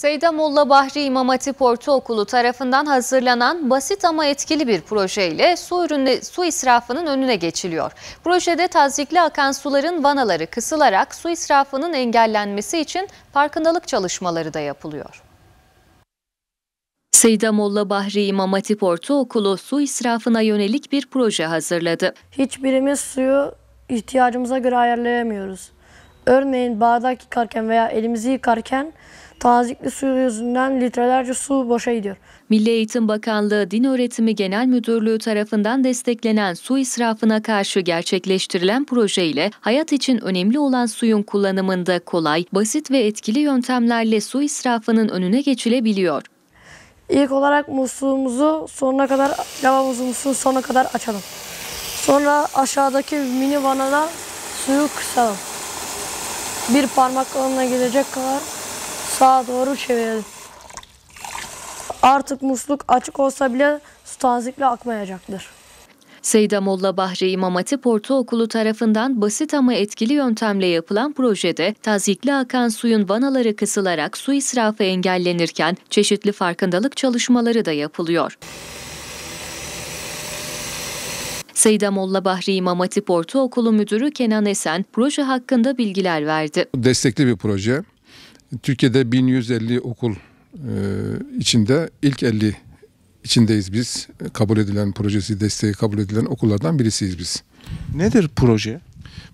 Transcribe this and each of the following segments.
Seyda Molla Bahri İmam Hatip Ortaokulu tarafından hazırlanan basit ama etkili bir projeyle su, ürünle, su israfının önüne geçiliyor. Projede tazikli akan suların vanaları kısılarak su israfının engellenmesi için farkındalık çalışmaları da yapılıyor. Molla Bahri İmam Hatip Ortaokulu su israfına yönelik bir proje hazırladı. Hiçbirimiz suyu ihtiyacımıza göre ayarlayamıyoruz. Örneğin bardak yıkarken veya elimizi yıkarken tazikli su yüzünden litrelerce su boşa gidiyor. Milli Eğitim Bakanlığı Din Öğretimi Genel Müdürlüğü tarafından desteklenen su israfına karşı gerçekleştirilen proje ile hayat için önemli olan suyun kullanımında kolay, basit ve etkili yöntemlerle su israfının önüne geçilebiliyor. İlk olarak musluğumuzu sonuna kadar, lavabomuzun sonuna kadar açalım. Sonra aşağıdaki mini vanada suyu kısalım. Bir parmak kalınlığına gelecek kadar sağa doğru çevirelim. Artık musluk açık olsa bile su tazikle akmayacaktır. Seyda Molla Bahri İmam Hatip Ortaokulu tarafından basit ama etkili yöntemle yapılan projede tazikli akan suyun vanaları kısılarak su israfı engellenirken çeşitli farkındalık çalışmaları da yapılıyor. Seyda Molla Bahri İmam Hatip Ortaokulu Müdürü Kenan Esen proje hakkında bilgiler verdi. Destekli bir proje. Türkiye'de 1150 okul e, içinde ilk 50 içindeyiz biz. Kabul edilen projesi desteği kabul edilen okullardan birisiyiz biz. Nedir proje?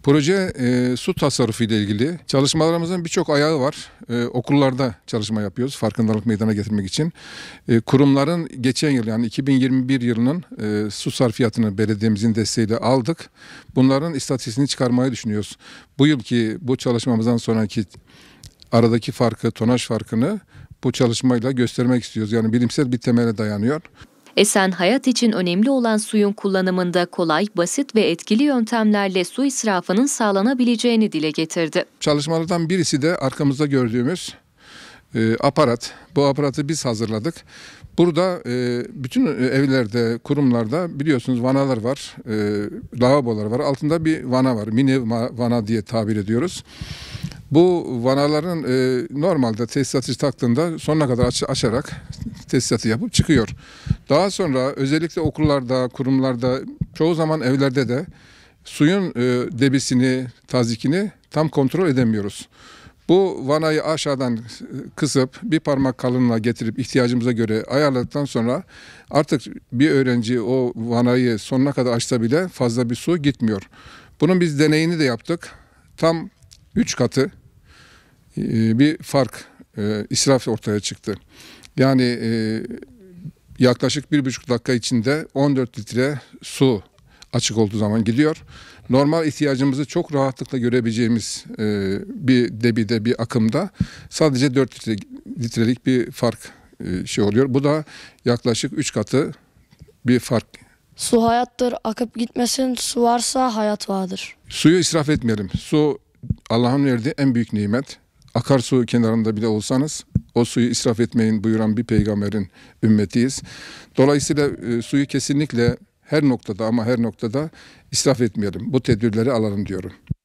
Proje e, su tasarrufu ile ilgili çalışmalarımızın birçok ayağı var. E, okullarda çalışma yapıyoruz farkındalık meydana getirmek için. E, kurumların geçen yıl yani 2021 yılının e, su sarfiyatını belediyemizin desteğiyle aldık. Bunların istatistiğini çıkarmayı düşünüyoruz. Bu yılki bu çalışmamızdan sonraki aradaki farkı, tonaj farkını bu çalışmayla göstermek istiyoruz. Yani bilimsel bir temele dayanıyor. Esen hayat için önemli olan suyun kullanımında kolay, basit ve etkili yöntemlerle su israfının sağlanabileceğini dile getirdi. Çalışmalardan birisi de arkamızda gördüğümüz e, aparat. Bu aparatı biz hazırladık. Burada e, bütün e, evlerde, kurumlarda biliyorsunuz vanalar var, e, lavabolar var. Altında bir vana var, mini vana diye tabir ediyoruz. Bu vanaların e, normalde tesisatçı taktığında sonuna kadar aç, açarak tesisatı yapıp çıkıyor. Daha sonra özellikle okullarda, kurumlarda, çoğu zaman evlerde de suyun e, debisini, tazikini tam kontrol edemiyoruz. Bu vanayı aşağıdan kısıp bir parmak kalınlığa getirip ihtiyacımıza göre ayarladıktan sonra artık bir öğrenci o vanayı sonuna kadar açsa bile fazla bir su gitmiyor. Bunun biz deneyini de yaptık. Tam 3 katı e, bir fark e, israf ortaya çıktı. Yani e, yaklaşık bir buçuk dakika içinde 14 litre su açık olduğu zaman gidiyor. Normal ihtiyacımızı çok rahatlıkla görebileceğimiz bir debide bir akımda sadece 4 litrelik bir fark şey oluyor. Bu da yaklaşık 3 katı bir fark Su hayattır, akıp gitmesin. Su varsa hayat vardır. Suyu israf etmeyelim. Su Allah'ın verdiği en büyük nimet. Akarsu kenarında bile olsanız o suyu israf etmeyin buyuran bir peygamberin ümmetiyiz. Dolayısıyla e, suyu kesinlikle her noktada ama her noktada israf etmeyelim. Bu tedbirleri alalım diyorum.